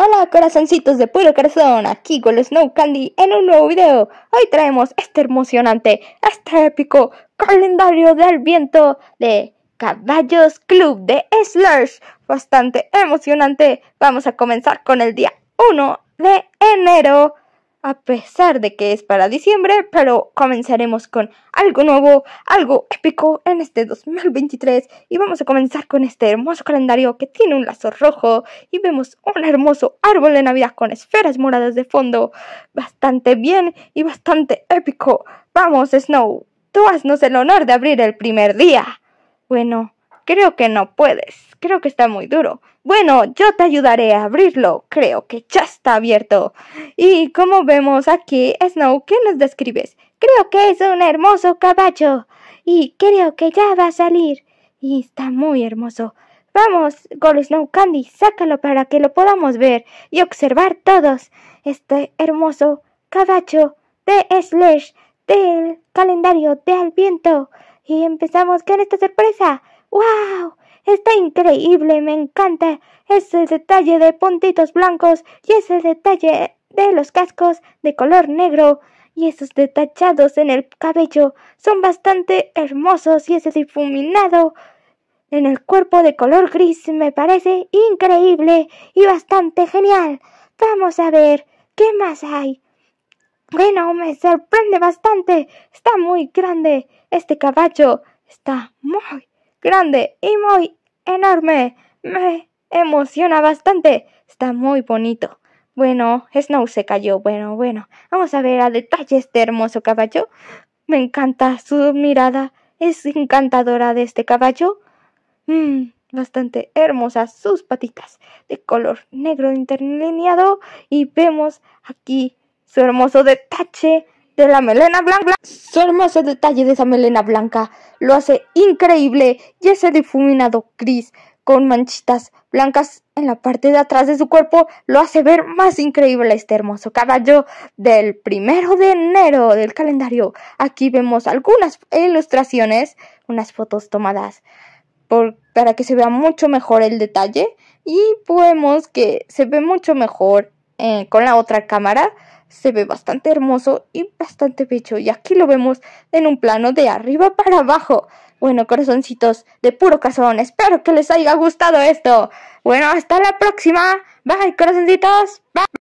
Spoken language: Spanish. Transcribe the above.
Hola corazoncitos de puro corazón, aquí con Snow Candy en un nuevo video. Hoy traemos este emocionante, este épico calendario del viento de Caballos Club de Slurs. Bastante emocionante. Vamos a comenzar con el día 1 de enero a pesar de que es para diciembre, pero comenzaremos con algo nuevo, algo épico en este 2023 y vamos a comenzar con este hermoso calendario que tiene un lazo rojo y vemos un hermoso árbol de Navidad con esferas moradas de fondo, bastante bien y bastante épico. Vamos, Snow, tú haznos el honor de abrir el primer día. Bueno, Creo que no puedes. Creo que está muy duro. Bueno, yo te ayudaré a abrirlo. Creo que ya está abierto. Y como vemos aquí, Snow, ¿qué nos describes? Creo que es un hermoso caballo. Y creo que ya va a salir. Y está muy hermoso. Vamos, Gold Snow Candy, sácalo para que lo podamos ver y observar todos este hermoso caballo de Slash del calendario de al viento. Y empezamos con esta sorpresa. ¡Wow! Está increíble, me encanta ese detalle de puntitos blancos y ese detalle de los cascos de color negro y esos detachados en el cabello son bastante hermosos y ese difuminado en el cuerpo de color gris me parece increíble y bastante genial. Vamos a ver qué más hay. Bueno, me sorprende bastante. Está muy grande este caballo. Está muy grande y muy enorme. Me emociona bastante. Está muy bonito. Bueno, Snow se cayó. Bueno, bueno. Vamos a ver a detalle este hermoso caballo. Me encanta su mirada. Es encantadora de este caballo. Mm, bastante hermosas sus patitas de color negro interlineado. Y vemos aquí su hermoso detalle de la melena blanca. Su hermoso detalle de esa melena blanca lo hace increíble y ese difuminado gris con manchitas blancas en la parte de atrás de su cuerpo lo hace ver más increíble a este hermoso caballo del primero de enero del calendario. Aquí vemos algunas ilustraciones, unas fotos tomadas para que se vea mucho mejor el detalle y podemos que se ve mucho mejor eh, con la otra cámara se ve bastante hermoso y bastante pecho. Y aquí lo vemos en un plano de arriba para abajo. Bueno, corazoncitos de puro cazón, espero que les haya gustado esto. Bueno, hasta la próxima. Bye, corazoncitos. Bye.